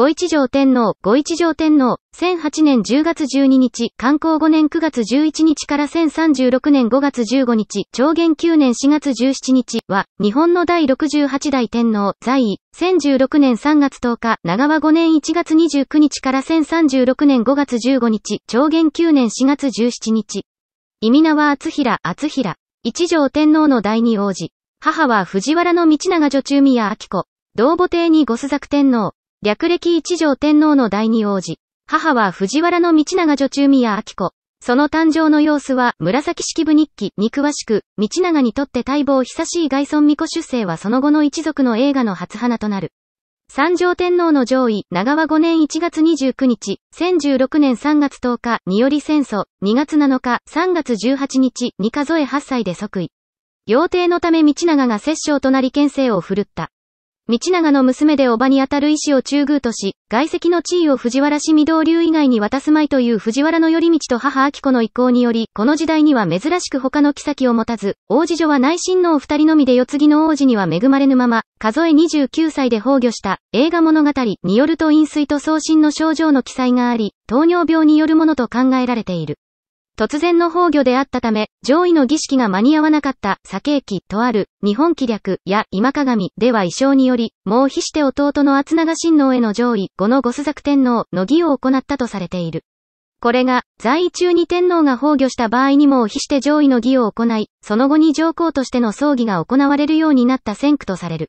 五一条天皇、五一条天皇、1008年10月12日、観光5年9月11日から1036年5月15日、長元9年4月17日は、日本の第68代天皇、在位、1016年3月10日、長和5年1月29日から1036年5月15日、長元9年4月17日。意味名は厚平、厚平。一条天皇の第二王子。母は藤原道長女中宮明子。同母帝に五須作天皇。略歴一条天皇の第二王子。母は藤原道長女中宮明子。その誕生の様子は紫式部日記に詳しく、道長にとって待望久しい外孫巫女出生はその後の一族の映画の初花となる。三条天皇の上位、長和5年1月29日、1016年3月10日により戦争、2月7日、3月18日に数え8歳で即位。要帝のため道長が摂政となり県政を振るった。道長の娘で叔母にあたる医師を中宮とし、外籍の地位を藤原氏御堂流以外に渡すまいという藤原の頼道と母秋子の意向により、この時代には珍しく他の妃を持たず、王子女は内親王二人のみで四次の王子には恵まれぬまま、数え29歳で崩御した映画物語によると飲水と送信の症状の記載があり、糖尿病によるものと考えられている。突然の崩御であったため、上位の儀式が間に合わなかった酒駅とある日本気略や今鏡では衣装により、もう比して弟の厚長親王への上位5の五須作天皇の儀を行ったとされている。これが、在位中に天皇が崩御した場合にも非して上位の儀を行い、その後に上皇としての葬儀が行われるようになった先駆とされる。